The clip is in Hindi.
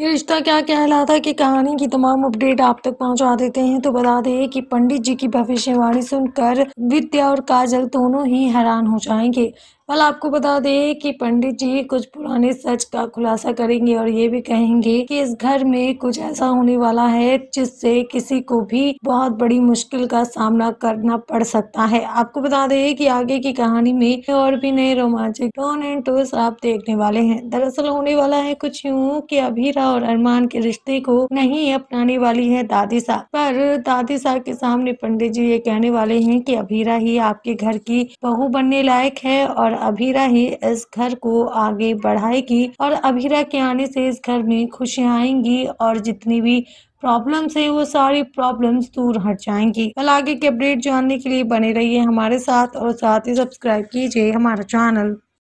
ये रिश्ता क्या कहलाता कि कहानी की तमाम अपडेट आप तक पहुंचा देते हैं तो बता दें कि पंडित जी की भविष्यवाणी सुनकर विद्या और काजल दोनों ही हैरान हो जाएंगे फल आपको बता दें कि पंडित जी कुछ पुराने सच का खुलासा करेंगे और ये भी कहेंगे कि इस घर में कुछ ऐसा होने वाला है जिससे किसी को भी बहुत बड़ी मुश्किल का सामना करना पड़ सकता है आपको बता दें कि आगे की कहानी में और भी नए रोमांचक टर्न एंड टोस आप देखने वाले हैं दरअसल होने वाला है कुछ यूँ की अभीरा और अरमान के रिश्ते को नहीं अपनाने वाली है दादी साहब पर दादी साहब के सामने पंडित जी ये कहने वाले है की अभीरा ही आपके घर की बहू बनने लायक है और अभीरा ही इस घर को आगे बढ़ाएगी और अभीरा के आने से इस घर में खुशियाँ आएंगी और जितनी भी प्रॉब्लम्स है वो सारी प्रॉब्लम्स दूर हट जाएंगी कल आगे के अपडेट जानने के लिए बने रहिए हमारे साथ और साथ ही सब्सक्राइब कीजिए हमारा चैनल